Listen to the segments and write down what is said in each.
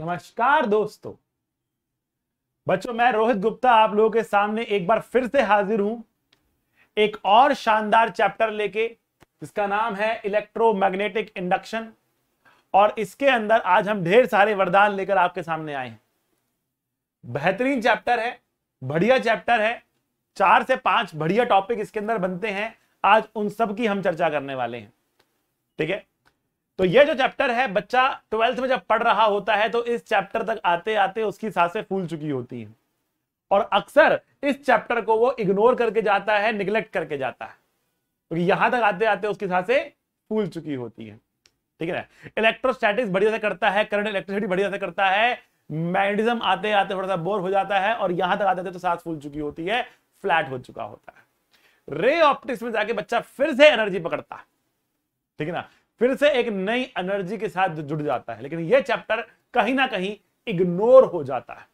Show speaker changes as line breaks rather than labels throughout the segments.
नमस्कार दोस्तों बच्चों मैं रोहित गुप्ता आप लोगों के सामने एक बार फिर से हाजिर हूं एक और शानदार चैप्टर लेके जिसका नाम है इलेक्ट्रोमैग्नेटिक इंडक्शन और इसके अंदर आज हम ढेर सारे वरदान लेकर आपके सामने आए हैं बेहतरीन चैप्टर है बढ़िया चैप्टर है चार से पांच बढ़िया टॉपिक इसके अंदर बनते हैं आज उन सब की हम चर्चा करने वाले हैं ठीक है तो ये जो चैप्टर है बच्चा ट्वेल्थ में जब पढ़ रहा होता है तो इस चैप्टर तक आते आते उसकी सांसें फूल चुकी होती हैं और अक्सर इस चैप्टर को वो इग्नोर करके जाता है निग्लेक्ट करके जाता है क्योंकि तो यहां तक आते आते उसकी सांसें फूल चुकी होती हैं ठीक है ना इलेक्ट्रोस्टैटिक्स बढ़िया से करता है करंट इलेक्ट्रिसिटी बढ़िया से करता है मैग्नेटिज्म आते आते थोड़ा सा बोर हो जाता है और यहां तक आते आते तो सांस फूल चुकी होती है फ्लैट हो चुका होता है रे ऑप्टिक्स में जाके बच्चा फिर से एनर्जी पकड़ता है ठीक है ना फिर से एक नई एनर्जी के साथ जुड़ जाता है लेकिन यह चैप्टर कहीं ना कहीं इग्नोर हो जाता है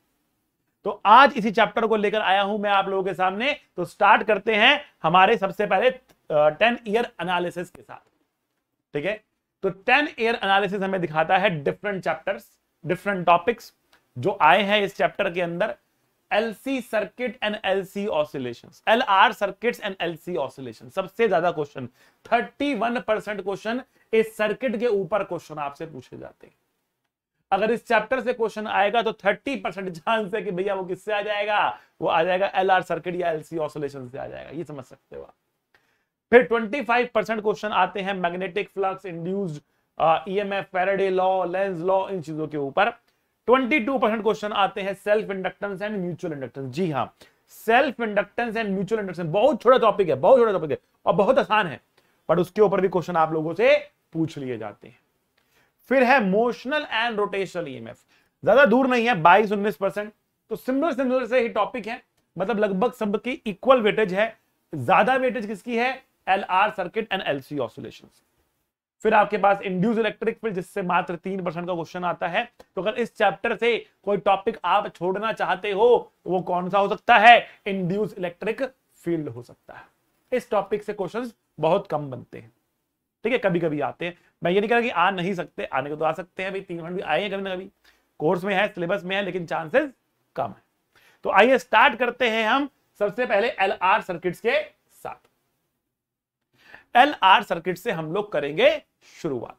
तो आज इसी चैप्टर को लेकर आया हूं मैं आप लोगों के सामने तो स्टार्ट करते हैं हमारे सबसे पहले टेन ईयर एनालिसिस के साथ ठीक है तो टेन ईयर एनालिसिस हमें दिखाता है डिफरेंट चैप्टर्स डिफरेंट टॉपिक्स जो आए हैं इस चैप्टर के अंदर LC circuit and LC oscillations LR circuits and LC oscillation सबसे ज्यादा क्वेश्चन 31 परसेंट क्वेश्चन इस सर्किट के ऊपर क्वेश्चन आपसे पूछे जाते हैं अगर इस चैप्टर से क्वेश्चन आएगा तो 30 परसेंट चांस है कि भैया वो किससे आ जाएगा वो आ जाएगा एलआर सर्किट या एलसी ऑसोलेशन से आ जाएगा ये समझ सकते हो फिर 25 परसेंट क्वेश्चन आते हैं magnetic flux induced EMF Faraday law Lenz law इन चीजों के ऊपर 22 परसेंट क्वेश्चन आते हैं self inductance and mutual inductance जी हाँ self inductance and mutual inductance बहुत छोटा टॉपिक है बहुत छोटा टॉपिक है और बहुत आसान है पर उसके ऊपर भी क्वेश्चन आप लोगों से पूछ लिए जाते हैं फिर है motional and rotational EMF e ज्यादा दूर नहीं है बाईस उन्नीस परसेंट तो सिमिलर सिमिलर से ही टॉपिक है मतलब लगभग सबकी इक्वल वेटेज है ज्यादा वेटेज किसकी है L R circuit and LC oscillation फिर आपके पास इंड्यूस इलेक्ट्रिक फील्ड जिससे मात्र तीन परसेंट का क्वेश्चन आता है तो अगर इस चैप्टर से कोई टॉपिक आप छोड़ना चाहते हो तो वो कौन सा हो सकता है इंड्यूस इलेक्ट्रिक फील्ड हो सकता है इस टॉपिक से क्वेश्चंस बहुत कम बनते हैं ठीक है कभी कभी आते हैं मैं ये नहीं कह रहा कि आ नहीं सकते आने को तो आ सकते हैं तीन मिनट भी आए हैं कभी ना कभी कोर्स में है सिलेबस में है लेकिन चांसेस कम है तो आइए स्टार्ट करते हैं हम सबसे पहले एल सर्किट्स के एल आर सर्किट से हम लोग करेंगे शुरुआत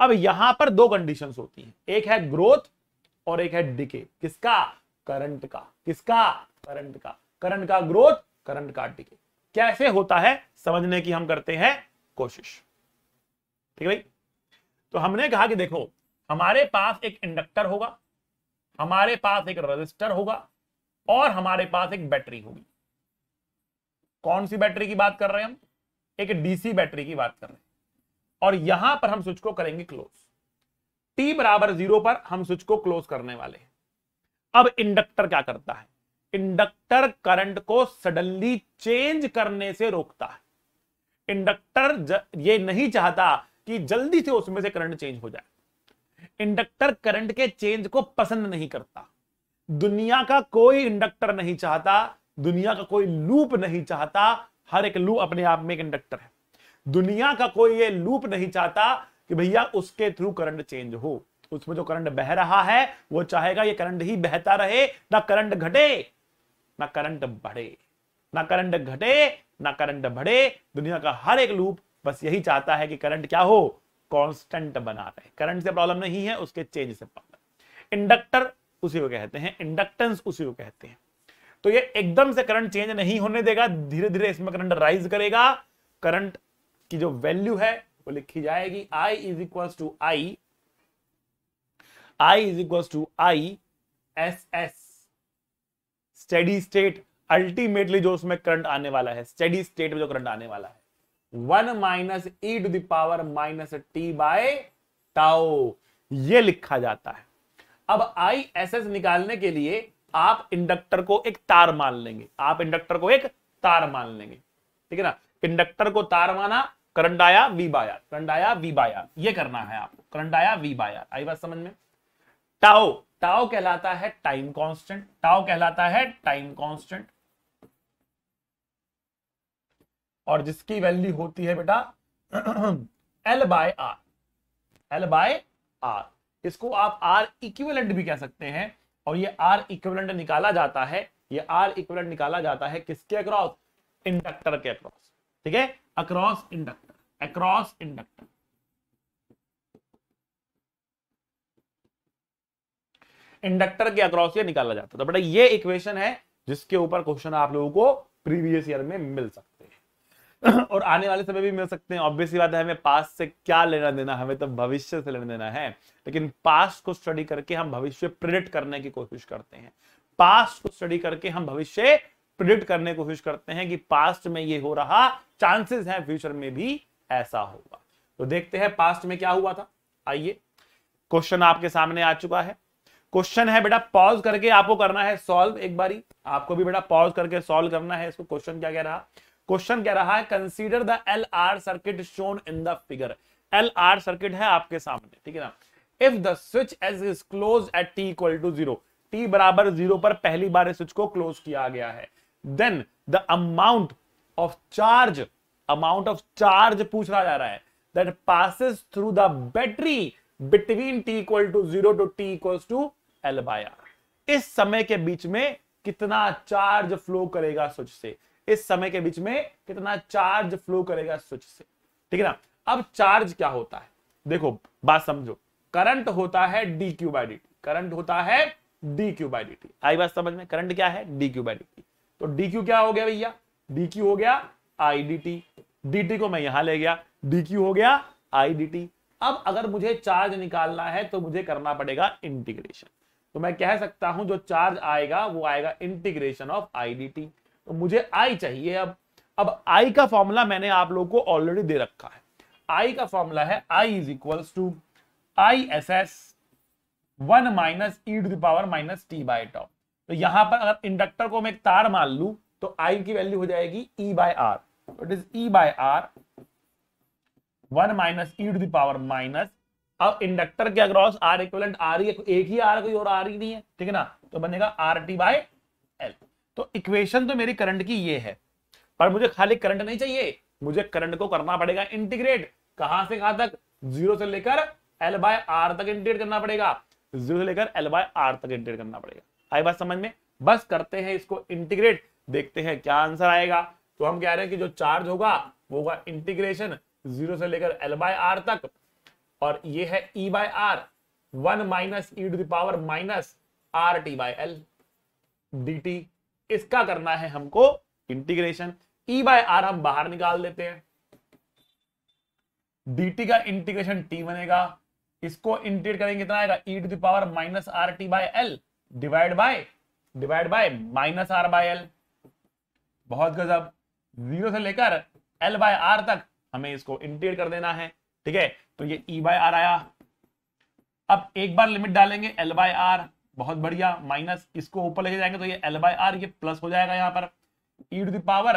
अब यहां पर दो कंडीशंस होती हैं एक है ग्रोथ और एक है डिके किसका करंट का किसका करंट का करंट का ग्रोथ करंट का डिके कैसे होता है समझने की हम करते हैं कोशिश ठीक है भाई तो हमने कहा कि देखो हमारे पास एक इंडक्टर होगा हमारे पास एक रजिस्टर होगा और हमारे पास एक बैटरी होगी कौन सी बैटरी की बात कर रहे हैं हम एक डीसी बैटरी की बात कर रहे हैं और यहां पर हम स्विच को करेंगे क्लोज टी बराबर जीरो पर हम स्विच को क्लोज करने वाले हैं अब इंडक्टर क्या करता है इंडक्टर करंट को सडनली चेंज करने से रोकता है इंडक्टर ये नहीं चाहता कि जल्दी से उसमें से करंट चेंज हो जाए इंडक्टर करंट के चेंज को पसंद नहीं करता दुनिया का कोई इंडक्टर नहीं चाहता दुनिया का कोई लूप नहीं चाहता हर एक लूप अपने आप में कंडक्टर है दुनिया का कोई ये लूप नहीं चाहता कि भैया उसके थ्रू करंट चेंज हो उसमें जो करंट बह रहा है वो चाहेगा ये करंट ही बहता रहे ना करंट घटे ना करंट बढ़े ना करंट घटे ना करंट बढ़े दुनिया का हर एक लूप बस यही चाहता है कि करंट क्या हो कांस्टेंट बना रहे करंट से प्रॉब्लम नहीं है उसके चेंज से प्रॉब्लम इंडक्टर उसी को कहते हैं इंडक्टेंस उसी को कहते हैं तो ये एकदम से करंट चेंज नहीं होने देगा धीरे धीरे इसमें करंट राइज करेगा करंट की जो वैल्यू है वो लिखी जाएगी I is equal to I I is equal to I S S steady state ultimately जो उसमें करंट आने वाला है स्टेडी स्टेट में जो करंट आने वाला है one minus e to the power minus t by tau ये लिखा जाता है अब आई एस एस निकालने के लिए आप इंडक्टर को एक तार मान लेंगे आप इंडक्टर को एक तार मान लेंगे ठीक है ना इंडक्टर को तार माना करंट आया वी बाया करंट आया वी बाया ये करना है आपको करंट आया वी बाया आई बात समझ में टाओ टाओ कहलाता है टाइम कांस्टेंट टाओ कहलाता है टाइम कांस्टेंट और जिसकी वैल्यू होती है बेटा L by R L by R इसको आप आर इक्विवेलेंट भी कह सकते हैं और ये आर इक्विवेलेंट निकाला जाता है ये आर इक्विवेलेंट निकाला जाता है किसके अक्रॉस इंडक्टर के अक्रॉस ठीक है across inductor across inductor inductor के अक्रॉस ये निकाला जाता है तो बेटा ये इक्वेशन है जिसके ऊपर क्वेश्चन आप लोगों को प्रीवियस ईयर में मिल सकता और आने वाले समय भी मिल सकते हैं ऑब्वियसली बात है हमें पास्ट से क्या लेना देना हमें तो भविष्य से लेना देना है लेकिन पास को स्टडी करके हम भविष्य प्रिडिक्ट करने की कोशिश करते हैं पास्ट को स्टडी करके हम भविष्य प्रिडिक्ट करने की कोशिश करते हैं कि पास्ट में ये हो रहा चांसेस है फ्यूचर में भी ऐसा होगा तो देखते हैं पास्ट में क्या हुआ था आइए क्वेश्चन आपके सामने आ चुका है क्वेश्चन है बेटा पॉज करके आपको करना है सॉल्व एक बारी आपको भी बेटा पॉज करके सॉल्व करना है इसको क्वेश्चन क्या कह रहा क्वेश्चन कह रहा है consider the L R circuit shown in the figure L R circuit है आपके सामने ठीक है ना if the switch S is closed at t equal to zero t बराबर जीरो पर पहली बार इस स्विच को क्लोज किया गया है then the amount of charge amount of charge पूछ रहा जा रहा है that passes through the battery between t equal to zero to t equal to L by इस समय के बीच में कितना चार्ज फ्लो करेगा स्विच से इस समय के बीच में कितना चार्ज फ्लो करेगा स्विच से ठीक है ना अब चार्ज क्या होता है देखो बात समझो करंट होता है d q by d t current होता है d q by d t I बात समझ में करंट क्या है d q by d t तो डी क्यू क्या हो गया भैया डी क्यू हो गया I d t d t को मैं यहां ले गया डी क्यू हो गया आई डी टी अब अगर मुझे चार्ज निकालना है तो मुझे करना पड़ेगा इंटीग्रेशन तो मैं कह सकता हूं जो चार्ज आएगा वो आएगा integration of I d t तो मुझे आई चाहिए अब अब आई का फॉर्मूला मैंने आप लोग को ऑलरेडी दे रखा है आई का फॉर्मूला है I is equal to I S S one minus e to the power minus t by tau तो यहां पर अगर इंडक्टर को मैं एक तार मान लू तो आई की वैल्यू हो जाएगी e by R it is e by R one minus e to the power minus अब इंडक्टर के अग्रॉस आर इक्वलेंट आ रही है एक ही आर कोई और आ रही नहीं है ठीक है ना तो बनेगा आर टी बाय एल तो इक्वेशन तो मेरी करंट की ये है पर मुझे खाली करंट नहीं चाहिए मुझे करंट को करना पड़ेगा इंटीग्रेट कहां से कहां तक जीरो से लेकर एल बाय आर तक इंटीग्रेट करना पड़ेगा जीरो से लेकर एल बाय आर तक इंटीग्रेट करना पड़ेगा आई बात समझ में बस करते हैं इसको इंटीग्रेट देखते हैं क्या आंसर आएगा तो हम कह रहे हैं कि जो चार्ज होगा वो होगा इंटीग्रेशन जीरो से लेकर एल बाय आर तक और ये है e by R one minus e to the power minus R t by L d t इसका करना है हमको इंटीग्रेशन ई बाय आर हम बाहर निकाल देते हैं dt का इंटीग्रेशन t बनेगा इसको इंटीग्रेट करेंगे कितना आएगा e to the power minus R t by L divide by divide by minus R by L बहुत गजब जीरो से लेकर एल बाय आर तक हमें इसको इंटीग्रेट कर देना है ठीक है तो ये ई बाय आर आया अब एक बार लिमिट डालेंगे एल बाय आर बहुत बढ़िया माइनस इसको ऊपर लेके जाएंगे तो ये एल बाय आर ये प्लस हो जाएगा यहाँ पर e to the power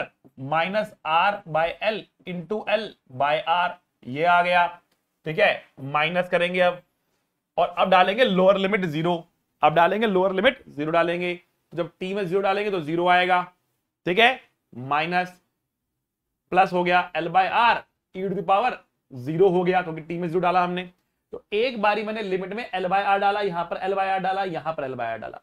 minus R by L into L by R ये आ गया ठीक है माइनस करेंगे अब और अब डालेंगे लोअर लिमिट जीरो अब डालेंगे लोअर लिमिट जीरो डालेंगे जब टी में जीरो डालेंगे तो जीरो आएगा ठीक है माइनस प्लस हो गया L by R e to the power zero हो गया क्योंकि टी में जीरो डाला हमने तो एक बारी मैंने लिमिट में एल बाय आर डाला यहां पर एल बाय आर डाला यहां पर एल बाय आर डाला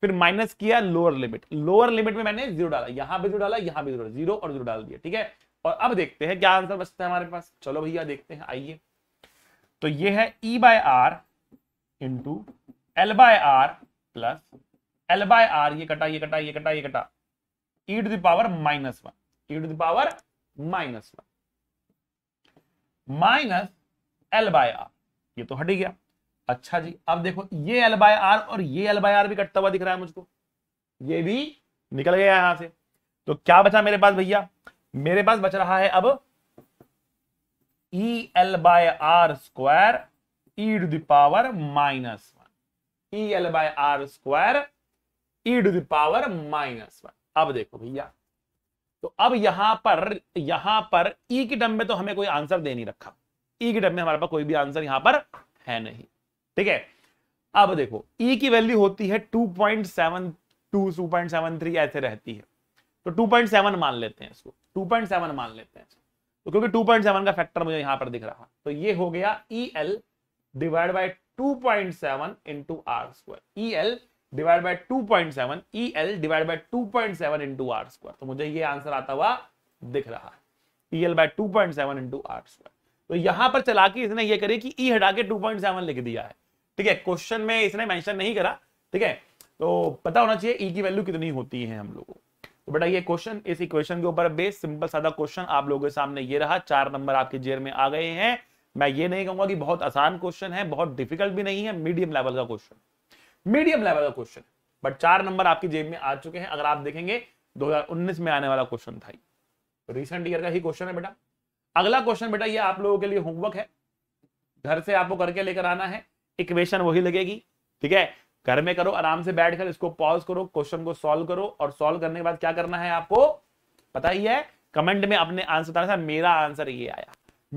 फिर माइनस किया लोअर लिमिट लोअर लिमिट में मैंने जीरो डाला यहां भी जीरो डाला यहां भी जीरो जीरो और जीरो डाल दिया ठीक है और अब देखते हैं क्या आंसर बचता है हमारे पास चलो भैया देखते हैं आइए तो ये है e by R into L by R plus L by R ये कटा ये कटा ये कटा ये कटा e to the power minus one e to the power minus one minus L by R ये तो हट ही गया अच्छा जी अब देखो ये एल बाय आर और ये एल बाय आर भी कटता हुआ दिख रहा है मुझको ये भी निकल गया यहां से तो क्या बचा मेरे पास भैया मेरे पास बच रहा है अब e L by R square e to the power minus one e L by R square e to the power minus one अब देखो भैया तो अब यहां पर यहां पर ई e की टर्म में तो हमें कोई आंसर दे नहीं रखा ई e के टर्म में हमारे पास कोई भी आंसर यहां पर है नहीं ठीक है अब देखो ई e की वैल्यू होती है 2.72 2.73 ऐसे रहती है तो 2.7 मान लेते हैं इसको 2.7 मान लेते हैं तो क्योंकि 2.7 का फैक्टर मुझे यहां पर दिख रहा तो ये हो गया e L divide by two point seven into R square e L divide by two point seven e L divide by two point seven into R square तो मुझे ये आंसर आता हुआ दिख रहा है e L by two point seven into R square तो यहां पर चला के इसने ये करी कि ई e हटा के 2.7 लिख दिया है ठीक है क्वेश्चन में इसने मेंशन नहीं करा ठीक है तो पता होना चाहिए ई e की वैल्यू कितनी होती है हम लोगों तो बेटा ये क्वेश्चन इस इक्वेशन के ऊपर बेस सिंपल सादा क्वेश्चन आप लोगों के सामने ये रहा चार नंबर आपके जेर में आ गए हैं मैं ये नहीं कहूंगा कि बहुत आसान क्वेश्चन है बहुत डिफिकल्ट भी नहीं है मीडियम लेवल का क्वेश्चन मीडियम लेवल का क्वेश्चन बट चार नंबर आपकी जेब में आ चुके हैं अगर आप देखेंगे 2019 में आने वाला क्वेश्चन था रिसेंट ईयर का ही क्वेश्चन है बेटा अगला क्वेश्चन बेटा ये आप लोगों के लिए होमवर्क है घर से आपको करके लेकर आना है इक्वेशन वही लगेगी ठीक है घर में करो आराम से बैठकर इसको पॉज करो क्वेश्चन को सॉल्व करो और सॉल्व करने के बाद क्या करना है आपको पता ही है कमेंट में अपने आंसर बताना मेरा आंसर ये आया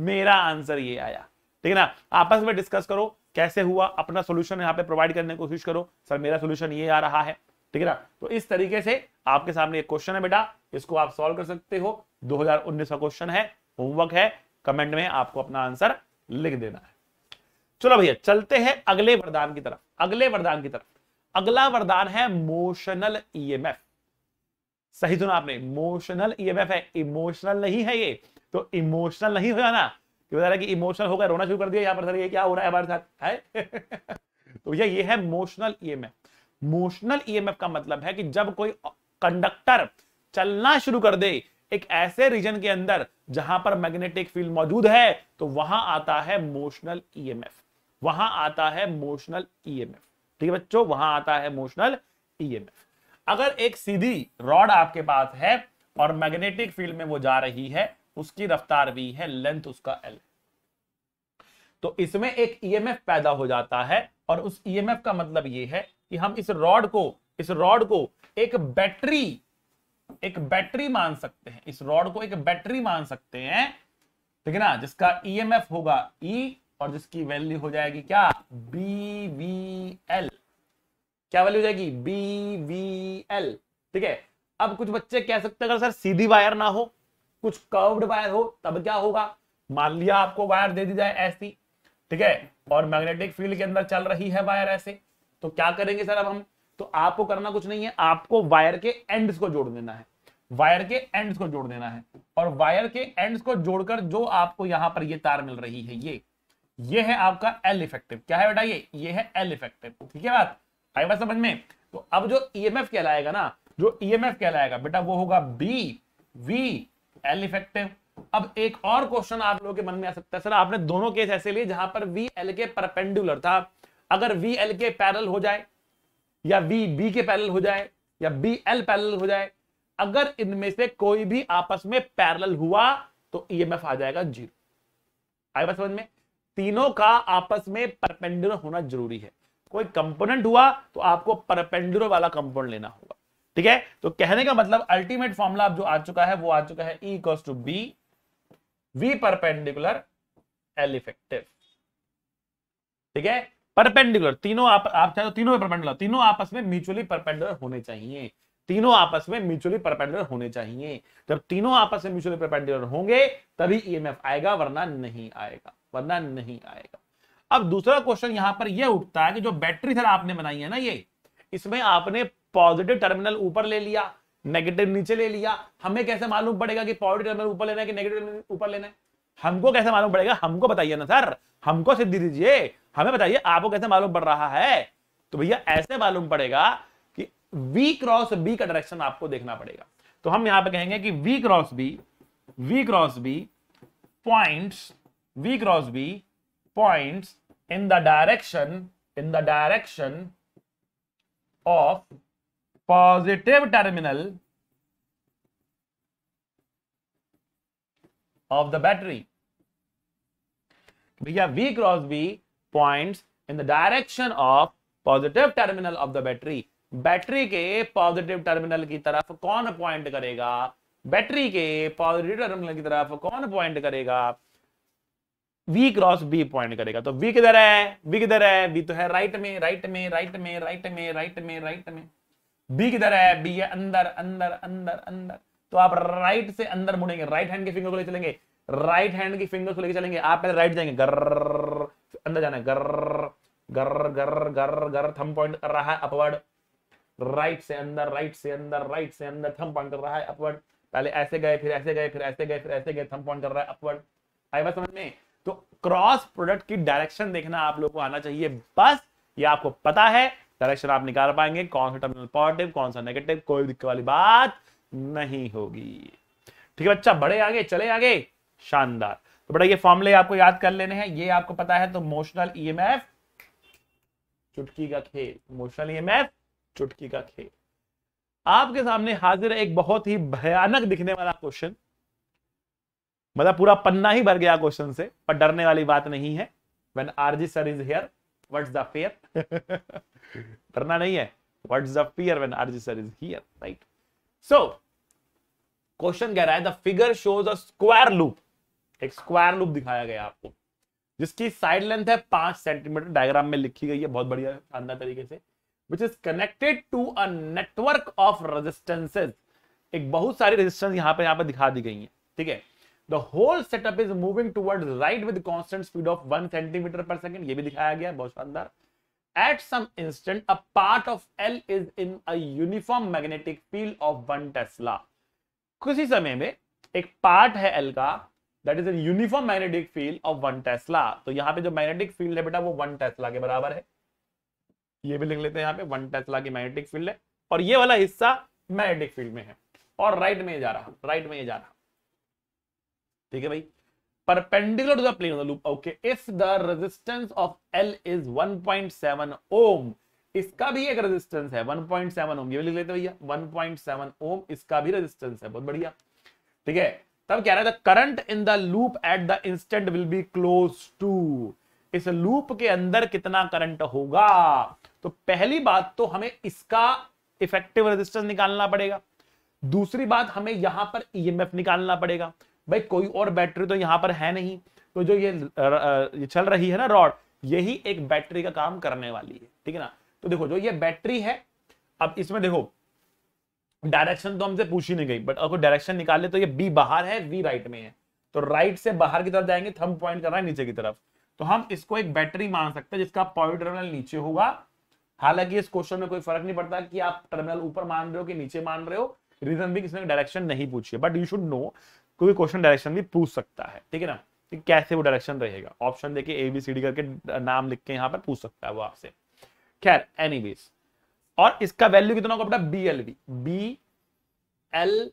मेरा आंसर ये आया ठीक है ना आपस में डिस्कस करो कैसे हुआ अपना सोल्यूशन यहाँ पे प्रोवाइड करने की कोशिश करो सर मेरा सोल्यूशन ये आ रहा है ठीक है ना तो इस तरीके से आपके सामने एक क्वेश्चन है बेटा इसको आप सॉल्व कर सकते हो 2019 का क्वेश्चन है होमवर्क है कमेंट में आपको अपना आंसर लिख देना है चलो भैया चलते हैं अगले वरदान की तरफ अगले वरदान की तरफ अगला वरदान है मोशनल ईएमएफ e सही सुना आपने मोशनल ईएमएफ e है इमोशनल नहीं है ये तो इमोशनल नहीं होगा ना कि बता रहा कि इमोशनल होगा रोना शुरू कर दिया यहां पर सर ये क्या हो रहा है हमारे साथ है तो भैया ये है motional EMF e motional EMF का मतलब है कि जब कोई कंडक्टर चलना शुरू कर दे एक ऐसे रीजन के अंदर जहां पर मैग्नेटिक फील्ड मौजूद है तो वहां आता है मोशनल ईएमएफ e वहां आता है मोशनल ईएमएफ e ठीक है बच्चों वहां आता है मोशनल ईएमएफ e अगर एक सीधी रॉड आपके पास है और मैग्नेटिक फील्ड में वो जा रही है उसकी रफ्तार भी है लेंथ उसका एल तो इसमें एक ईएमएफ पैदा हो जाता है और उस ईएमएफ का मतलब ये है कि हम इस रॉड को इस रॉड को एक बैटरी एक बैटरी मान सकते हैं इस रॉड को एक बैटरी मान सकते हैं ठीक है ना जिसका ईएमएफ e होगा ई e, और जिसकी वैल्यू हो जाएगी क्या बी वी एल क्या वैल्यू हो जाएगी बी वी एल ठीक है अब कुछ बच्चे कह सकते हैं अगर सर सीधी वायर ना हो कुछ कर्व्ड वायर हो तब क्या होगा मान लिया आपको वायर दे दी जाए ऐसी ठीक है और मैग्नेटिक फील्ड के अंदर चल रही है वायर ऐसे तो क्या करेंगे सर अब हम तो आपको करना कुछ नहीं है आपको वायर के एंड्स को जोड़ देना है वायर के एंड्स को जोड़ देना है और वायर के एंड्स को जोड़कर जो आपको यहां पर ये तार मिल रही है ये ये है आपका एल इफेक्टिव क्या है बेटा ये ये है एल इफेक्टिव ठीक है बात आई बात समझ में तो अब जो ईएमएफ e कहलाएगा ना जो ईएमएफ e कहलाएगा बेटा वो होगा बी वी एल इफेक्टिव अब एक और क्वेश्चन आप लोगों के मन में आ सकता है सर आपने दोनों केस ऐसे लिए जहां पर वी एल के परपेंडुलर था अगर वी एल के पैरल हो जाए या वी बी के पैरल हो जाए या बी एल पैरल हो जाए अगर इनमें से कोई भी आपस में पैरल हुआ तो ईएमएफ e आ जाएगा जीरो आई बात समझ में तीनों का आपस में परपेंडुलर होना जरूरी है कोई कंपोनेंट हुआ तो आपको परपेंडुलर वाला कंपोनेंट लेना होगा ठीक है तो कहने का मतलब अल्टीमेट फॉर्मूला जो आ चुका है वो आ चुका है e equals to B V perpendicular L effective ठीक है परपेंडिकुलर तीनों आप आप चाहे तो तीनों परपेंडिकुलर तीनों आपस में म्यूचुअली परपेंडिकुलर होने चाहिए तीनों आपस में म्यूचुअली परपेंडुलर होने चाहिए जब तीनों आपस में म्यूचुअली परपेंडुलर होंगे तभी ईएमएफ e आएगा वरना नहीं आएगा वरना नहीं आएगा अब दूसरा क्वेश्चन यहां पर यह उठता है कि जो बैटरी सर आपने बनाई है ना ये इसमें आपने पॉजिटिव टर्मिनल ऊपर ले लिया नेगेटिव नीचे ले लिया हमें कैसे मालूम पड़ेगा कि पॉजिटिव टर्मिनल ऊपर लेना है कि नेगेटिव ऊपर लेना है हमको कैसे मालूम पड़ेगा हमको बताइए ना सर हमको सिद्धि दीजिए हमें बताइए आपको कैसे मालूम पड़ रहा है तो भैया ऐसे मालूम पड़ेगा V क्रॉस B का डायरेक्शन आपको देखना पड़ेगा तो हम यहां पे कहेंगे कि V cross B, V cross B points V cross B points in the direction in the direction of positive terminal of the battery भैया V cross B points in the direction of positive terminal of the battery battery के positive terminal की तरफ कौन point करेगा battery के positive terminal की तरफ कौन पॉइंट करेगा वी क्रॉस बी पॉइंट करेगा तो V किधर है V किधर है V तो है राइट में राइट में राइट में राइट में राइट में राइट में बी किधर है बी है अंदर अंदर अंदर अंदर तो आप राइट से अंदर मुड़ेंगे राइट हैंड के फिंगर को ले चलेंगे राइट हैंड की फिंगर को लेकर चलेंगे आप पहले राइट जाएंगे गर्र अंदर जाना है गर्र गर्र गर्र गर गर थम पॉइंट रहा अपवर्ड राइट से अंदर राइट से अंदर राइट से अंदर थम पॉइंट कर रहा है अपवर्ड पहले ऐसे गए फिर ऐसे गए फिर ऐसे गए फिर ऐसे गए थम पॉइंट कर रहा है अपवर्ड आई बात समझ में तो क्रॉस प्रोडक्ट की डायरेक्शन देखना आप लोग को आना चाहिए बस ये आपको पता है डायरेक्शन आप निकाल पाएंगे कौन सा टर्मिनल पॉजिटिव कौन सा नेगेटिव कोई दिक्कत वाली बात नहीं होगी ठीक है बच्चा बड़े आगे चले आगे शानदार तो बड़ा ये फॉर्मूले आपको याद कर लेने हैं ये आपको पता है तो मोशनल ईएमएफ e चुटकी का खेल मोशनल ईएमएफ e चुटकी का खेल आपके सामने हाजिर है एक बहुत ही भयानक दिखने वाला क्वेश्चन मतलब पूरा पन्ना ही भर गया क्वेश्चन से पर डरने वाली बात नहीं है when RG sir is here what the fear डरना नहीं है what the fear when RG sir is here right so question कह रहा है the figure shows a square loop एक स्क्वायर लूप दिखाया गया आपको जिसकी साइड लेंथ है पांच सेंटीमीटर डायग्राम में लिखी गई है बहुत बढ़िया शानदार तरीके से which is connected to a network of resistances. एक बहुत सारी रेजिस्टेंस यहां पर यहां पर दिखा दी गई है ठीक है the whole setup is moving toward right with constant speed of one centimetre per second ये भी दिखाया गया बहुत शानदार at some instant a part of L is in a uniform magnetic field of 1 Tesla. किसी समय में एक पार्ट है L का that is a uniform magnetic field of one tesla तो यहाँ पे जो मैग्नेटिक फील्ड है बेटा वो वन टेस्ला के बराबर है ये भी लिख लेते हैं यहाँ पे वन टेस्ला की मैग्नेटिक फील्ड है और ये वाला हिस्सा मैग्नेटिक फील्ड में है और राइट में ये जा रहा राइट में ये जा रहा ठीक है भाई perpendicular to the plane of the loop okay if the resistance of L is 1.7 ohm इसका भी एक रेजिस्टेंस है 1.7 ओम ये भी लिख लेते हैं भैया 1.7 ओम इसका भी रेजिस्टेंस है बहुत बढ़िया ठीक है तब कह रहा है the current in the loop at the instant will be close to इस लूप के अंदर कितना करंट होगा तो पहली बात तो हमें इसका इफेक्टिव रेजिस्टेंस निकालना पड़ेगा दूसरी बात हमें यहां पर ईएमएफ e निकालना पड़ेगा भाई कोई और बैटरी तो यहां पर है नहीं तो जो ये, ये चल रही है ना रॉड यही एक बैटरी का काम करने वाली है ठीक है ना तो देखो जो ये बैटरी है अब इसमें देखो डायरेक्शन तो हमसे पूछी नहीं गई बट अगर डायरेक्शन निकाले तो ये बी बाहर है वी राइट में है तो राइट से बाहर की तरफ जाएंगे थम पॉइंट कर रहा है नीचे की तरफ तो हम इसको एक बैटरी मान सकते हैं जिसका पॉइंट टर्मिनल नीचे होगा हालांकि इस क्वेश्चन में कोई फर्क नहीं पड़ता कि आप टर्मिनल ऊपर मान रहे हो कि नीचे मान रहे हो रीजन भी किसी ने डायरेक्शन नहीं पूछिए बट यू शुड नो कोई क्वेश्चन डायरेक्शन भी पूछ सकता है ठीक है ना कि कैसे वो डायरेक्शन रहेगा ऑप्शन देखिए ए बी सी डी करके नाम लिख के यहाँ पर पूछ सकता है वो आपसे खैर एनी और इसका वैल्यू कितना होगा बेटा B L V B L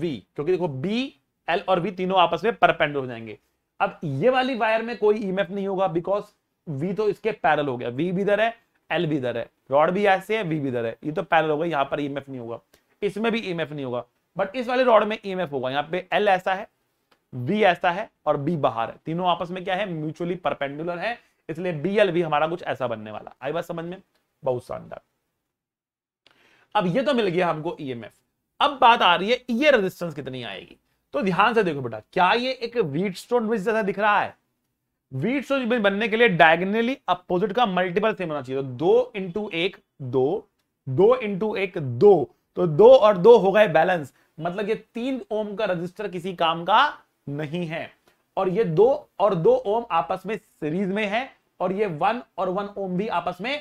V क्योंकि देखो बी एल और वी तीनों आपस में परपेंडुलर हो जाएंगे अब ये वाली वायर में कोई ईएमएफ e नहीं होगा बिकॉज वी तो इसके पैरल हो गया वी भी इधर है एल भी इधर है रॉड भी ऐसे है वी भी इधर है ये तो पैरल होगा यहाँ पर ईएमएफ e नहीं होगा इसमें भी ईएमएफ e नहीं होगा बट इस वाले रॉड में ईएमएफ होगा यहाँ पे एल ऐसा है वी ऐसा है और बी बाहर है तीनों आपस में क्या है म्यूचुअली परपेंडुलर है इसलिए बी एल भी हमारा कुछ ऐसा बनने वाला आई बात समझ में बहुत शानदार अब ये तो मिल गया हमको ईएमएफ अब बात आ रही है ये रेजिस्टेंस कितनी आएगी तो ध्यान से देखो बेटा क्या ये एक वीट स्टोन ब्रिज जैसा दिख रहा है वीट स्टोन ब्रिज बनने के लिए डायगनली अपोजिट का मल्टीपल सेम होना चाहिए तो दो इंटू एक दो दो इंटू एक दो तो दो और दो हो गए बैलेंस मतलब ये तीन ओम का रजिस्टर किसी काम का नहीं है और ये दो और दो ओम आपस में सीरीज में है और ये वन और वन ओम भी आपस में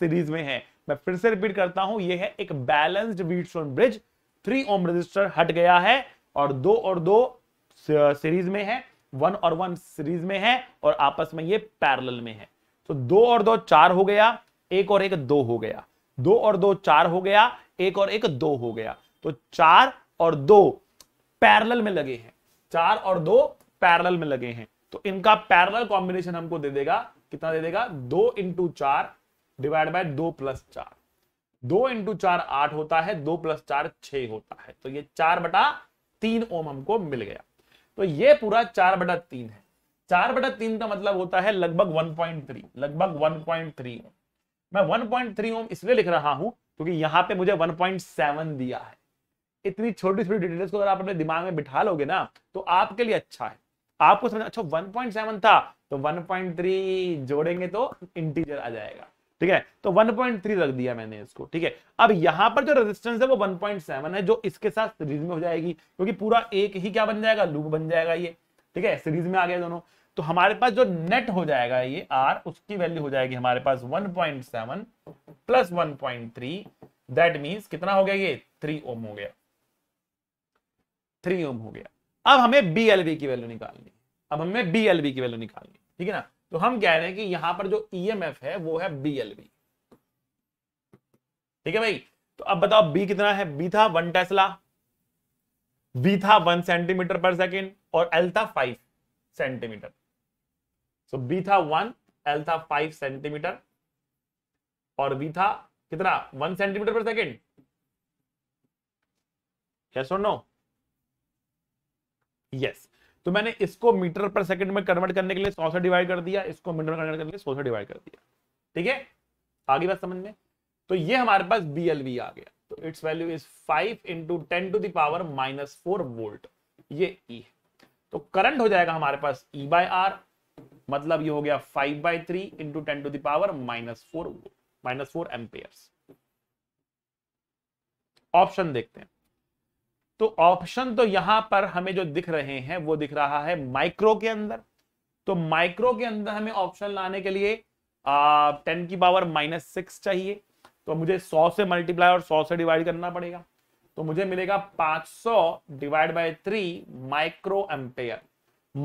सीरीज में है मैं फिर से रिपीट करता हूं ये है एक balanced stone bridge three ohm resistor हट गया है और दो और दो सीरीज में है वन और वन सीरीज में है और आपस में ये पैरल में है तो दो और दो चार हो गया एक और एक दो हो गया दो और दो चार हो गया एक और एक दो हो गया तो चार और दो पैरल में लगे हैं चार और दो पैरल में लगे हैं तो इनका पैरल कॉम्बिनेशन हमको दे देगा कितना दे देगा दो इंटू चार डिवाइड बाय दो प्लस चार दो इंटू चार आठ होता है दो प्लस चार छ होता है तो ये चार बटा तीन ओम हमको मिल गया तो ये पूरा चार बटा तीन है चार बटा तीन का मतलब होता है लगभग 1.3 लगभग 1.3 ओम मैं 1.3 ओम इसलिए लिख रहा हूं क्योंकि यहां पे मुझे 1.7 दिया है इतनी छोटी छोटी डिटेल्स को अगर आप अपने दिमाग में बिठा लोगे ना तो आपके लिए अच्छा है आपको समझ अच्छा 1.7 था तो 1.3 जोड़ेंगे तो इंटीजर आ जाएगा ठीक है तो 1.3 रख दिया मैंने इसको ठीक है अब यहां पर जो रेजिस्टेंस है वो 1.7 है जो इसके साथ सीरीज में हो जाएगी क्योंकि पूरा एक ही क्या बन जाएगा लूप बन जाएगा ये ठीक है सीरीज में आ गया दोनों तो हमारे पास जो नेट हो जाएगा ये आर उसकी वैल्यू हो जाएगी हमारे पास one point seven plus one point three that mean कितना हो गया ये थ्री ओम हो गया थ्री ओम हो गया अब हमें बी की वैल्यू निकालनी अब हमें बी की वैल्यू निकालनी ठीक है ना तो हम कह रहे हैं कि यहां पर जो ईएमएफ e है वो है बीएलवी ठीक है भाई तो अब बताओ बी कितना है बी था वन टेस्ला बी था वन सेंटीमीटर पर सेकेंड और एल था फाइव सेंटीमीटर सो बी था वन एल था फाइव सेंटीमीटर और बी था कितना one centimetre per second yes और नो यस तो मैंने इसको मीटर पर सेकंड में कन्वर्ट करने के लिए सौ से डिवाइड कर दिया इसको मीटर में कन्वर्ट करने के लिए सौ से डिवाइड कर दिया ठीक है आगे बात समझ में तो ये हमारे पास बी एल वी आ गया तो its value is five into ten to the power minus four volt ये ई e. तो करंट हो जाएगा हमारे पास ई बाय आर मतलब ये हो गया five by three into ten to the power minus four minus four ampere option देखते हैं तो ऑप्शन तो यहां पर हमें जो दिख रहे हैं वो दिख रहा है माइक्रो के अंदर तो माइक्रो के अंदर हमें ऑप्शन लाने के लिए टेन की पावर माइनस सिक्स चाहिए तो मुझे सौ से मल्टीप्लाई और सौ से डिवाइड करना पड़ेगा तो मुझे मिलेगा पांच सौ divide by three micro ampere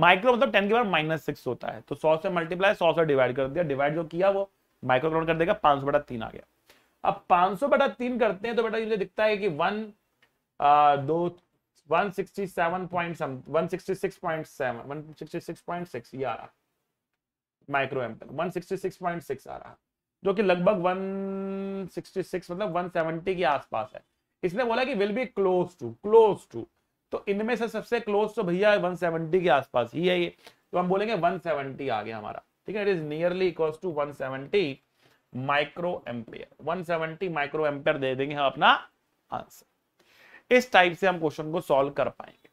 micro मतलब टेन की पावर माइनस सिक्स होता है तो सौ से मल्टीप्लाई सौ से डिवाइड कर दिया डिवाइड जो किया वो माइक्रो कर देगा पांच बटा तीन आ गया अब पांच सौ बटा तीन करते हैं तो बेटा मुझे दिखता है कि वन दो one sixty seven point one sixty six point seven one sixty six point six ये आ रहा micro ampere one sixty six point six आ रहा जो कि लगभग वन सिक्सटी सिक्स मतलब वन सेवेंटी के आसपास है इसने बोला कि will be close to close to तो इनमें से सबसे क्लोज तो भैया सेवेंटी के आसपास ही है ये तो हम बोलेंगे सेवेंटी आ गया हमारा ठीक है it is nearly equal to seventy micro ampere seventy micro ampere दे देंगे हम अपना आंसर इस टाइप से हम क्वेश्चन को सॉल्व कर पाएंगे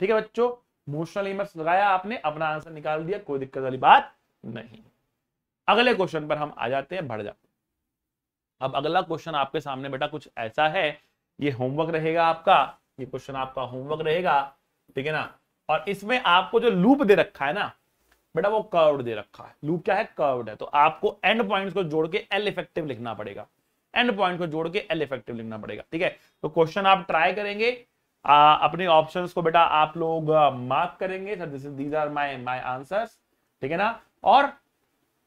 ठीक है बच्चों मोशनल इमेज लगाया आपने अपना आंसर निकाल दिया कोई दिक्कत वाली बात नहीं अगले क्वेश्चन पर हम आ जाते हैं बढ़ जाते हैं अब अगला क्वेश्चन आपके सामने बेटा कुछ ऐसा है ये होमवर्क रहेगा आपका ये क्वेश्चन आपका होमवर्क रहेगा ठीक है ना और इसमें आपको जो लूप दे रखा है ना बेटा वो कर्व दे रखा है लूप क्या है कर्व है तो आपको एंड पॉइंट्स को जोड़ के एल इफेक्टिव लिखना पड़ेगा एंड पॉइंट को जोड़ के एल इफेक्टिव लिखना पड़ेगा ठीक है तो क्वेश्चन आप ट्राई करेंगे आ, अपने ऑप्शंस को बेटा आप लोग मार्क करेंगे sir this these are my my answers ठीक है ना और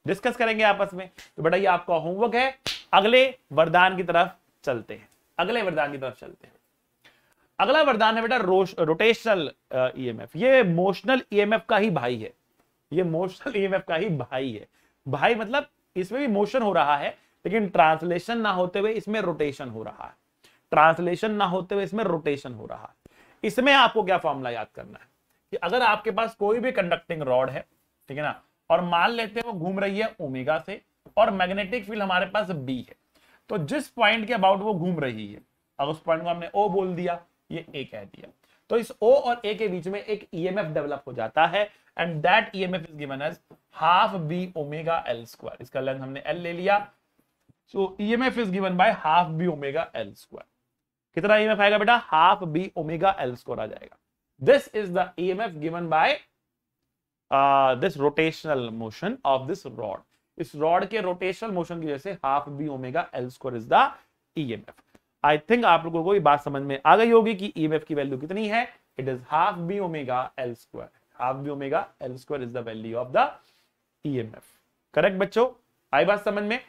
डिस्कस करेंगे आपस में तो बेटा ये आपका होमवर्क है अगले वरदान की तरफ चलते हैं अगले वरदान की तरफ चलते हैं अगला वरदान है बेटा रोटेशनल ईएमएफ e ये मोशनल ईएमएफ e का ही भाई है ये मोशनल ईएमएफ e का ही भाई है भाई मतलब इसमें भी मोशन हो रहा है लेकिन ट्रांसलेशन ना होते हुए इसमें रोटेशन हो रहा है ट्रांसलेशन ना होते हुए इसमें रोटेशन हो रहा है इसमें आपको क्या फॉर्मूला याद करना है कि अगर आपके पास कोई भी कंडक्टिंग रॉड है ठीक है ना और मान लेते हैं वो घूम रही है ओमेगा से और मैग्नेटिक फील्ड हमारे पास बी है तो जिस पॉइंट के अबाउट वो घूम रही है अब उस पॉइंट को हमने ओ बोल दिया ये ए कह दिया तो इस ओ और ए के बीच में एक ईएमएफ e डेवलप हो जाता है and that EMF is given as half B omega L square इसका लेंथ हमने एल ले लिया so EMF is given by half B omega L square कितना ईएमएफ e आएगा बेटा half B omega L square आ जाएगा this is the EMF given by this rotational motion of this rod इस rod के rotational motion की वजह से half B omega L square is the EMF I think आप लोगों को ये बात समझ में आ गई होगी कि ईएमएफ e की वैल्यू कितनी है it is half B omega L square half B omega L square is the value of the EMF correct बच्चों आई बात समझ में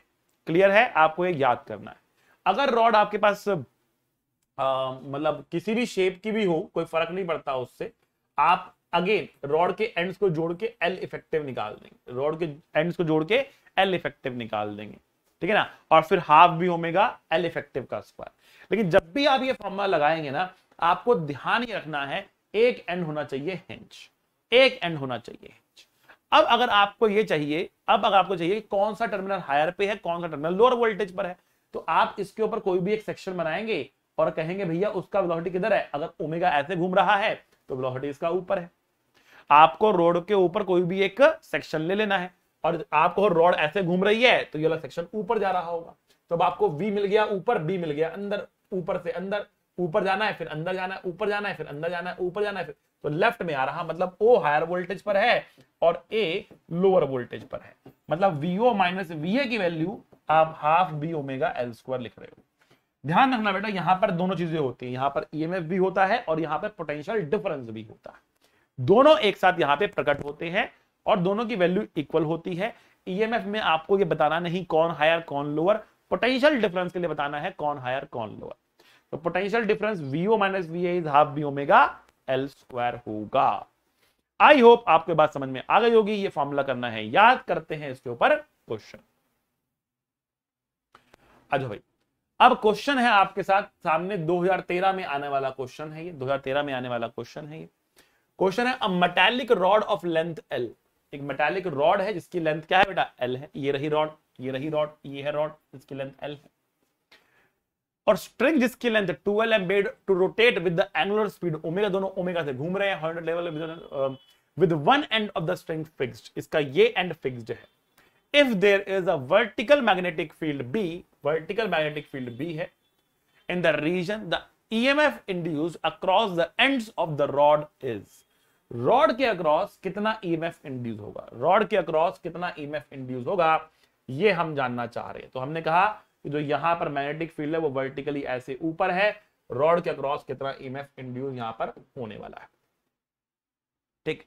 क्लियर है आपको ये याद करना है अगर रॉड आपके पास मतलब किसी भी शेप की भी हो कोई फर्क नहीं पड़ता उससे आप अगेन रॉड के एंड्स को जोड़ के एल इफेक्टिव निकाल देंगे रॉड के एंड्स को जोड़ के एल इफेक्टिव निकाल देंगे ठीक है ना और फिर half B omega L effective का स्क्वायर लेकिन जब भी आप ये फॉर्मूला लगाएंगे ना आपको ध्यान ही रखना है एक एंड होना चाहिए हिंच एक एंड होना चाहिए अब अगर आपको ये चाहिए अब अगर आपको चाहिए कौन सा टर्मिनल हायर पे है कौन सा टर्मिनल लोअर वोल्टेज पर है तो आप इसके ऊपर कोई भी एक सेक्शन बनाएंगे और कहेंगे भैया उसका वेलोसिटी किधर है अगर ओमेगा ऐसे घूम रहा है तो वेलोसिटी इसका ऊपर है आपको रोड के ऊपर कोई भी एक सेक्शन ले लेना है और आपको रोड ऐसे घूम रही है तो ये वाला सेक्शन ऊपर जा रहा होगा तो अब आपको वी मिल गया ऊपर बी मिल गया अंदर ऊपर से अंदर ऊपर जाना है फिर अंदर जाना है ऊपर जाना है फिर अंदर जाना है ऊपर जाना है फिर तो लेफ्ट में आ रहा मतलब ओ हायर वोल्टेज पर है और ए लोअर वोल्टेज पर है मतलब वीओ माइनस वीए की वैल्यू आप half B omega L square लिख रहे हो ध्यान रखना बेटा यहाँ पर दोनों चीजें होती है यहाँ पर ईएमएफ भी होता है और यहाँ पर पोटेंशियल डिफरेंस भी होता है दोनों एक साथ यहाँ पे प्रकट होते हैं और दोनों की वैल्यू इक्वल होती है ईएमएफ में आपको ये बताना नहीं कौन हायर कौन लोअर पोटेंशियल डिफरेंस के लिए बताना है कौन हायर कौन लोअर तो potential difference V O minus V A is half B omega L square होगा आई होप आपके बात समझ में आ गई होगी ये फॉर्मूला करना है याद करते हैं इसके ऊपर क्वेश्चन अच्छा भाई अब क्वेश्चन है आपके साथ सामने 2013 में आने वाला क्वेश्चन है ये 2013 में आने वाला क्वेश्चन है ये क्वेश्चन है अब metallic rod of length L एक मेटालिक रॉड है जिसकी लेंथ क्या है बेटा एल है ये रही रॉड ये रही रॉड ये है रॉड इसकी लेंथ एल है और स्ट्रिंग जिसकी length 12 M made to rotate with the angular speed omega दोनों ओमेगा से घूम रहे हैं 100 level with one end of the string fixed इसका ये एंड फिक्स्ड है if there is a vertical magnetic field B vertical magnetic field B है in the region the EMF induced across the ends of the rod is rod के across कितना EMF e induce होगा rod के across कितना EMF e induce होगा ये हम जानना चाह रहे हैं तो हमने कहा कि जो यहां पर मैग्नेटिक फील्ड है वो वर्टिकली ऐसे ऊपर है रॉड के अक्रॉस कितना ई इंड्यूस यहां पर होने वाला है ठीक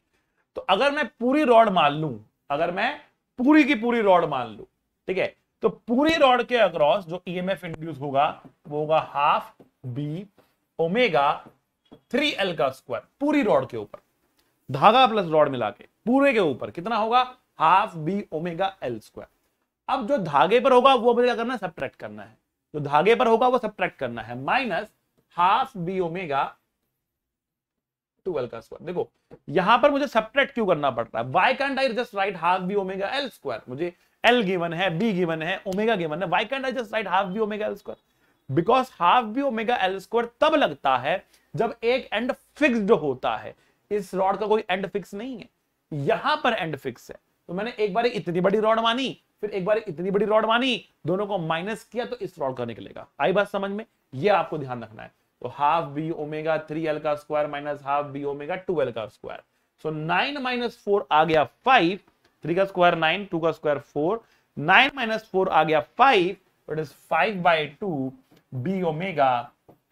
तो अगर मैं पूरी रॉड मान लू अगर मैं पूरी की पूरी रॉड मान लू ठीक है तो पूरी रॉड के अक्रॉस जो ईएमएफ इंड्यूस होगा वो होगा half B omega three L का स्क्वायर पूरी रॉड के ऊपर धागा प्लस रॉड मिला के पूरे के ऊपर कितना होगा half B omega L square अब जो धागे पर होगा वो मुझे क्या करना है सब्ट्रैक्ट करना है जो धागे पर होगा वो सब्ट्रैक्ट करना है minus half B omega two L का स्क्वायर देखो यहां पर मुझे सब्ट्रैक्ट क्यों करना पड़ रहा है why can't I just write half B omega L square मुझे एल गिवन है बी गिवन है ओमेगा गिवन है why can't I just write half B omega L square because half B omega L square तब लगता है जब एक and fixed होता है इस रॉड का कोई एंड फिक्स नहीं है यहां पर एंड फिक्स है तो मैंने एक बार इतनी बड़ी रॉड मानी फिर एक बार इतनी बड़ी रॉड मानी दोनों को माइनस किया तो इस रॉड का निकलेगा आई बात समझ में ये आपको ध्यान रखना है तो half B omega three L का square minus half B omega two L का square so nine minus four आ गया फाइव थ्री का स्क्वायर नाइन टू का square four nine minus four आ गया five it is five by two B omega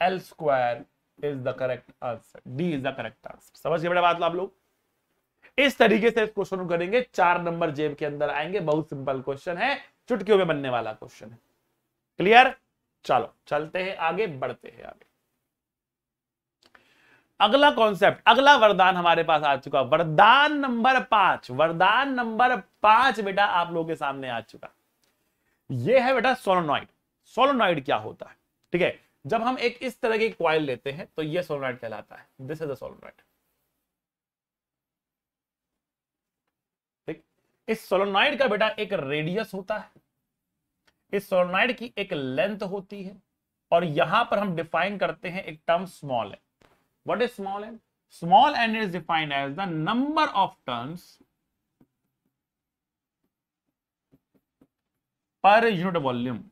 L square is the correct answer D is the correct answer समझिए बड़ा बात आप लोग इस तरीके से इस क्वेश्चन को करेंगे चार नंबर जेब के अंदर आएंगे बहुत सिंपल क्वेश्चन है चुटकियों में बनने वाला क्वेश्चन है क्लियर चलो चलते हैं आगे बढ़ते हैं आगे अगला कॉन्सेप्ट अगला वरदान हमारे पास आ चुका वरदान नंबर पांच वरदान नंबर पांच बेटा आप लोगों के सामने आ चुका यह है बेटा सोलोनॉइड सोलोनॉइड क्या होता है ठीक है जब हम एक इस तरह की क्वाइल लेते हैं तो यह सोलोनॉइड कहलाता है दिस इज अ सोलोनॉइड इस सोलोनाइड का बेटा एक रेडियस होता है इस सोलोनाइड की एक लेंथ होती है और यहां पर हम डिफाइन करते हैं एक term small N what is small N small N is defined as the number of terms per unit volume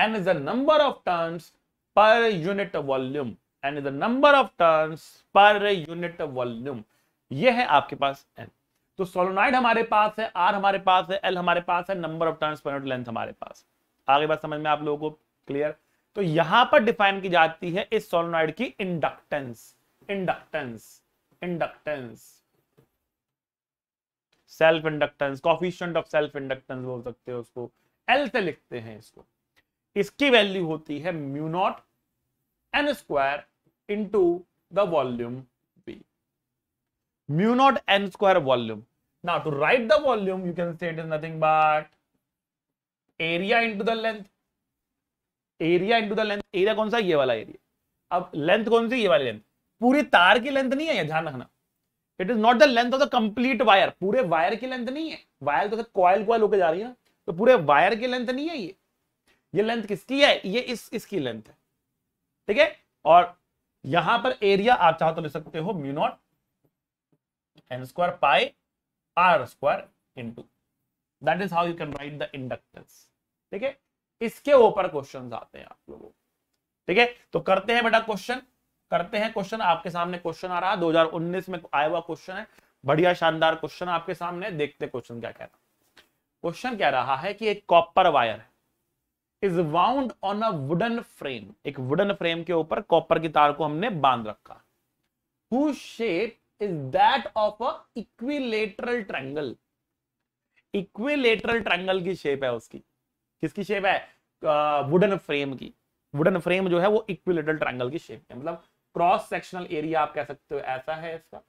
N is the number of terms per unit volume N is the number of terms per unit volume ये है आपके पास N तो solenoid हमारे पास है are हमारे पास है एल हमारे पास है number of turns per length हमारे पास आगे बात समझ में आप लोगों को क्लियर तो यहां पर डिफाइन की जाती है इस सोलोनाइड की inductance inductance inductance self inductance coefficient of self inductance बोल सकते हो उसको एल से लिखते हैं इसको इसकी वैल्यू होती है mu naught N square into the volume mu naught n square volume. Now to write the volume, you can say it is nothing but area into the length. Area into the length area कौन सा ये वाला area अब length कौन सी ये वाली length पूरी तार की लेंथ नहीं है ध्यान रखना it is not the length of the complete wire पूरे वायर की लेंथ नहीं है वायर तो कॉयल कॉयल होकर जा रही है तो पूरे वायर की लेंथ नहीं है ये ये लेंथ किसकी है ये इस इसकी लेंथ है ठीक है और यहां पर एरिया आप चाहो तो ले सकते हो mu naught n square pi r square into that is how you can write the inductance ठीक है इसके ऊपर क्वेश्चन आते हैं आप लोगों ठीक है तो करते हैं बेटा क्वेश्चन करते हैं क्वेश्चन आपके सामने क्वेश्चन आ रहा है 2019 में आया हुआ क्वेश्चन है बढ़िया शानदार क्वेश्चन आपके सामने देखते क्वेश्चन क्या कह रहा क्वेश्चन कह रहा है कि एक copper wire is wound on a wooden frame एक वुडन फ्रेम के ऊपर कॉपर की तार को हमने बांध रखा whose shape is that of a equilateral triangle equilateral triangle की शेप है उसकी किसकी शेप है वुडन फ्रेम की वुडन फ्रेम जो है वो इक्विलेटरल ट्रायंगल की शेप है मतलब क्रॉस सेक्शनल एरिया आप कह सकते हो ऐसा है इसका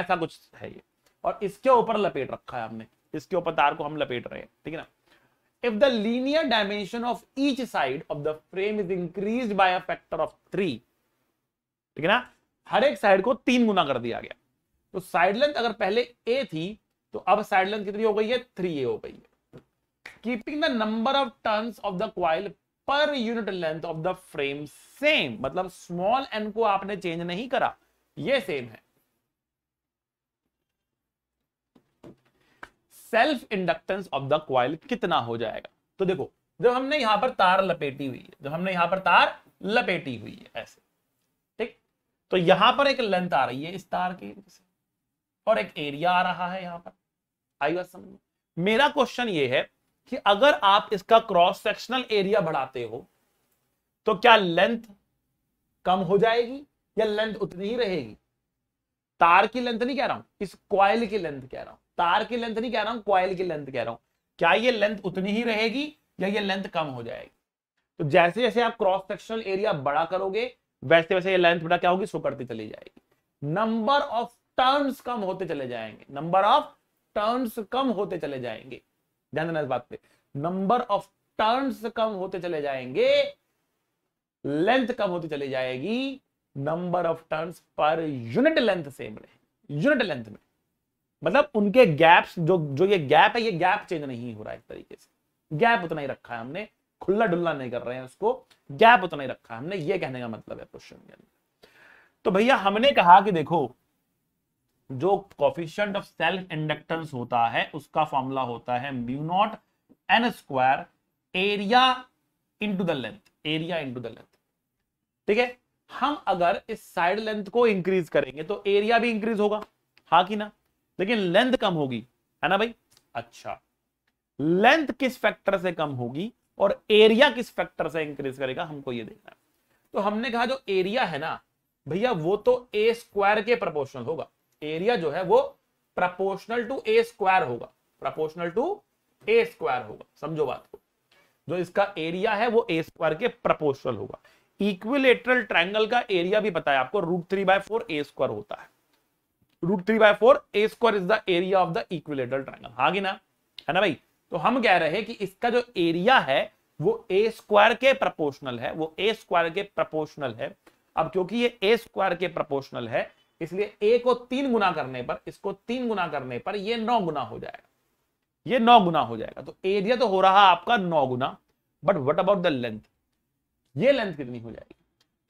ऐसा कुछ है ये और इसके ऊपर लपेट रखा है हमने इसके ऊपर तार को हम लपेट रहे हैं ठीक है ना if the linear dimension of each side of the frame is increase by a factor of three ठीक है ना हर एक साइड को तीन गुना कर दिया गया तो साइड लेंथ अगर पहले ए थी तो अब साइड लेंथ कितनी हो गई है थ्री ए हो गई है keeping the number of turns of the coil per unit length of the frame same मतलब स्मॉल एन को आपने चेंज नहीं करा ये सेम है self inductance of the coil कितना हो जाएगा तो देखो जब हमने यहां पर तार लपेटी हुई है जब हमने यहां पर तार लपेटी हुई है ऐसे ठीक तो यहां पर एक लेंथ आ रही है इस तार की और एक एरिया आ रहा है यहां पर आई बात समझ में मेरा क्वेश्चन ये है कि अगर आप इसका क्रॉस सेक्शनल एरिया बढ़ाते हो तो क्या लेंथ कम हो जाएगी या लेंथ उतनी ही रहेगी तार की लेंथ नहीं कह रहा हूं इस क्वाइल की लेंथ कह रहा हूं तार की लेंथ नहीं कह रहा हूं क्वाइल की लेंथ कह रहा हूं क्या ये लेंथ उतनी ही रहेगी या ये लेंथ कम हो जाएगी तो जैसे जैसे आप क्रॉस सेक्शनल एरिया बड़ा करोगे वैसे वैसे ये लेंथ बड़ा क्या होगी सुकड़ती चली जाएगी नंबर ऑफ टर्म्स कम होते चले जाएंगे नंबर ऑफ टर्म्स कम होते चले जाएंगे ध्यान देना इस बात पे नंबर ऑफ टर्न्स कम होते चले जाएंगे लेंथ कम होती चली जाएगी number of turns per unit length same रहे यूनिट लेंथ में मतलब उनके गैप्स जो जो ये गैप है ये गैप चेंज नहीं हो रहा है एक तरीके से गैप उतना ही रखा है हमने खुला डुल्ला नहीं कर रहे हैं उसको गैप उतना ही रखा है हमने ये कहने का मतलब है क्वेश्चन के अंदर तो भैया हमने कहा कि देखो जो कॉफिशियंट ऑफ सेल्फ इंडक्टेंस होता है उसका फॉर्मूला होता है mu naught N square area into the length area into the length ठीक है हम अगर इस साइड लेंथ को इंक्रीज करेंगे तो एरिया भी इंक्रीज होगा हा कि ना लेकिन लेंथ कम होगी है ना भाई अच्छा लेंथ किस फैक्टर से कम होगी और एरिया किस फैक्टर से इंक्रीज करेगा हमको ये देखना है तो हमने कहा जो एरिया है ना भैया वो तो ए स्क्वायर के प्रपोर्शनल होगा एरिया जो है वो प्रपोर्शनल टू ए स्क्वायर होगा प्रपोर्शनल टू ए स्क्वायर होगा समझो बात को जो इसका एरिया है वो ए स्क्वायर के प्रपोर्शनल होगा इक्विलेटरल ट्रायंगल का एरिया भी बताया आपको root three by four A square होता है root three by four A square is the area of the equilateral triangle हाँ ना है ना भाई तो हम कह रहे हैं कि इसका जो एरिया है वो ए स्क्वायर के प्रपोर्शनल है वो ए स्क्वायर के प्रपोर्शनल है अब क्योंकि ये ए स्क्वायर के प्रपोर्शनल है इसलिए ए को तीन गुना करने पर इसको तीन गुना करने पर ये नौ गुना हो जाएगा ये नौ गुना हो जाएगा तो एरिया तो हो रहा आपका नौ गुना but what about the length ये लेंथ कितनी हो जाएगी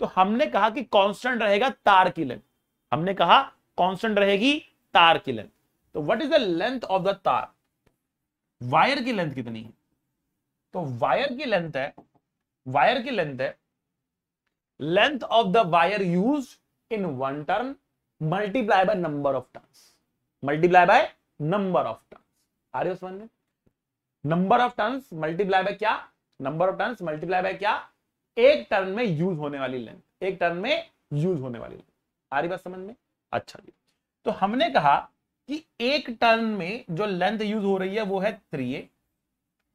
तो हमने कहा कि कांस्टेंट रहेगा तार की लेंथ हमने कहा कांस्टेंट रहेगी तार की लेंथ तो what is the length of the तार वायर की लेंथ कितनी है तो वायर की लेंथ है वायर की लेंथ है length of the wire use in one turn multiply by number of of multiply by number of of आ रही हो समझ में number of tons multiply by क्या number of tons multiply by क्या एक टर्न में यूज होने वाली लेंथ एक टर्न में यूज होने वाली लेंथ आ रही बात समझ में अच्छा जी तो हमने कहा कि एक टर्न में जो लेंथ यूज हो रही है वो है थ्री ए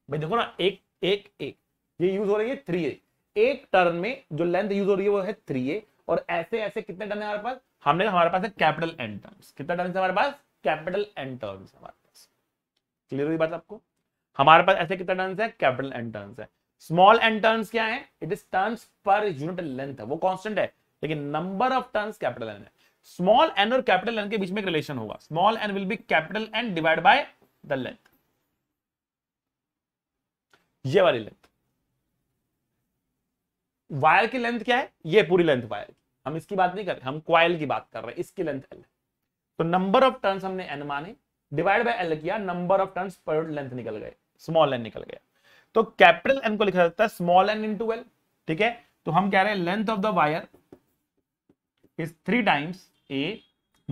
भाई देखो ना एक एक एक ये यूज हो रही है थ्री ए एक टर्न में जो लेंथ यूज हो रही है वो है थ्री ए और ऐसे ऐसे कितने टर्न है हमारे पास हमने हमारे पास है कैपिटल एन टर्म्स कितना टर्म्स हमारे पास कैपिटल एन टर्म्स हमारे पास क्लियर हुई बात आपको हमारे पास ऐसे कितना टर्म्स है कैपिटल एन टर्म्स है स्मॉल एन टर्म्स क्या है it is terms per unit length है वो कांस्टेंट है लेकिन number of terms capital N है स्मॉल एन और कैपिटल एन के बीच में एक रिलेशन होगा small N will be capital N divide by the length ये वाली लेंथ वायर की लेंथ क्या है ये पूरी लेंथ वायर की हम इसकी बात नहीं कर रहे हम क्वाइल की बात कर रहे हैं इसकी लेंथ एल तो नंबर ऑफ टर्न हमने एन माने डिवाइड बाय एल किया number of turn per length निकल गए स्मॉल एन निकल गया तो कैपिटल एन को लिखा जाता है स्मॉल एन इंटू एल ठीक है तो हम कह रहे हैं length of the wire is three times A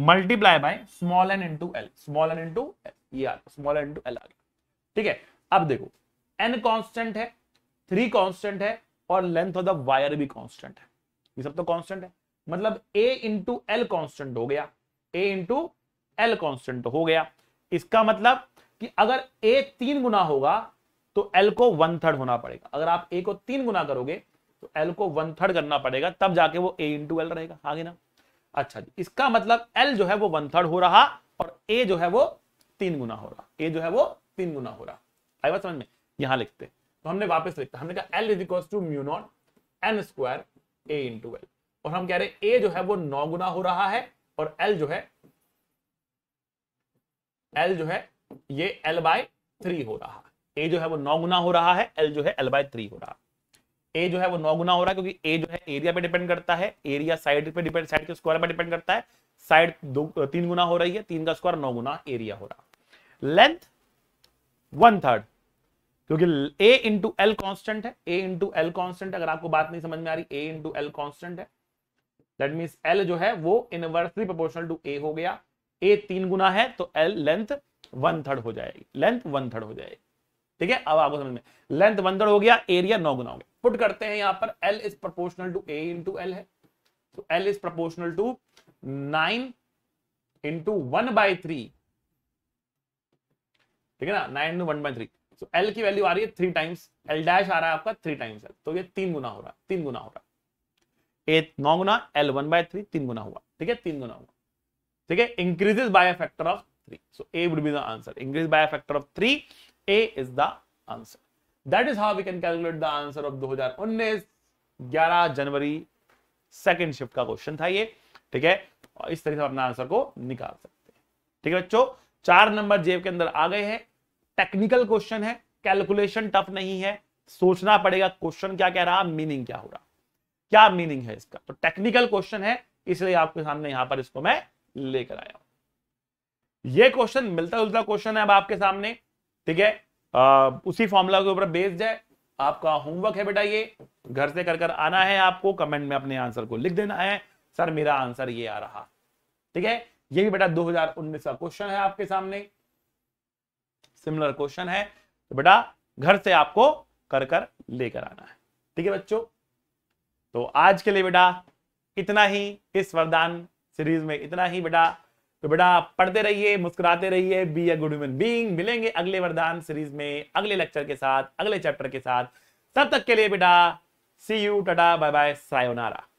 multiply by small N into L small N into ये आ स्मॉल एन इंटू एल आ गया ठीक है अब देखो एन कांस्टेंट है थ्री कांस्टेंट है और लेंथ ऑफ द वायर भी कांस्टेंट है ये सब तो कांस्टेंट है मतलब a इंटू एल कॉन्स्टेंट हो गया a इंटू एल कॉन्स्टेंट हो गया इसका मतलब कि अगर a तीन गुना होगा तो l को वन थर्ड होना पड़ेगा अगर आप a को तीन गुना करोगे तो l को वन थर्ड करना पड़ेगा तब जाके वो a इंटू एल रहेगा आगे ना अच्छा जी इसका मतलब एल जो है वो वन थर्ड हो रहा और ए जो है वो तीन गुना हो रहा ए जो है वो तीन गुना हो रहा आई बात समझ में यहां लिखते तो हमने वापस लिखा हमने कहा L is equal to mu naught N square A into L और हम कह रहे हैं ए जो है वो नौ गुना हो रहा है और एल जो है एल जो है ये एल बाय थ्री हो रहा है ए जो है वो नौ गुना हो रहा है एल जो है एल बाय थ्री हो रहा ए जो है वो नौ गुना हो रहा है क्योंकि ए जो है एरिया पे डिपेंड करता है एरिया साइड पे डिपेंड साइड के स्क्वायर पे डिपेंड करता है साइड दो तीन गुना हो रही है तीन का स्क्वायर नौ गुना एरिया हो रहा लेंथ वन थर्ड क्योंकि ए इंटू एल कॉन्स्टेंट है ए इंटू एल कॉन्स्टेंट अगर आपको बात नहीं समझ में आ रही ए इंटू एल कॉन्स्टेंट है दैट मीन एल जो है वो इनवर्सली प्रोपोर्शनल टू ए हो गया ए तीन गुना है तो एल लेंथ वन थर्ड हो जाएगी लेंथ वन थर्ड हो जाएगी ठीक है अब आपको समझ में लेंथ वन थर्ड हो गया एरिया नौ गुना हो गया पुट करते हैं यहां पर L is proportional to A into L है तो L is proportional to nine into one by three ठीक है ना nine into one by three तो एल की वैल्यू आ रही है थ्री टाइम्स एल डैश आ रहा है आपका थ्री टाइम्स एल तो ये तीन गुना हो रहा है तीन गुना हो रहा है एट नौ गुना एल वन बाय थ्री तीन गुना हुआ ठीक है तीन गुना हुआ ठीक है by a factor of three so A would be the answer increase by a factor of three A is the answer that is how we can calculate the answer of 2019 जनवरी सेकेंड शिफ्ट का question था ये ठीक है और इस तरीके से अपना आंसर को निकाल सकते हैं ठीक है बच्चों चार नंबर जेब के अंदर आ गए हैं टेक्निकल क्वेश्चन है कैलकुलेशन टफ नहीं है सोचना पड़ेगा क्वेश्चन क्या कह रहा मीनिंग क्या हो रहा क्या मीनिंग है इसका तो टेक्निकल क्वेश्चन है इसलिए आपके सामने यहां पर इसको मैं लेकर आया हूं यह क्वेश्चन मिलता जुलता क्वेश्चन है अब आपके सामने ठीक है उसी फॉर्मूला के ऊपर बेस्ड है आपका होमवर्क है बेटा ये घर से कर कर आना है आपको कमेंट में अपने आंसर को लिख देना है सर मेरा आंसर ये आ रहा ठीक है ये भी बेटा 2019 का क्वेश्चन है आपके सामने सिमिलर क्वेश्चन है तो बेटा घर से आपको कर कर लेकर आना है ठीक है बच्चों तो आज के लिए बेटा इतना ही इस वरदान सीरीज में इतना ही बेटा तो बेटा पढ़ते रहिए मुस्कुराते रहिए be a good human being मिलेंगे अगले वरदान सीरीज में अगले लेक्चर के साथ अगले चैप्टर के साथ तब तक के लिए बेटा see you tata bye bye sayonara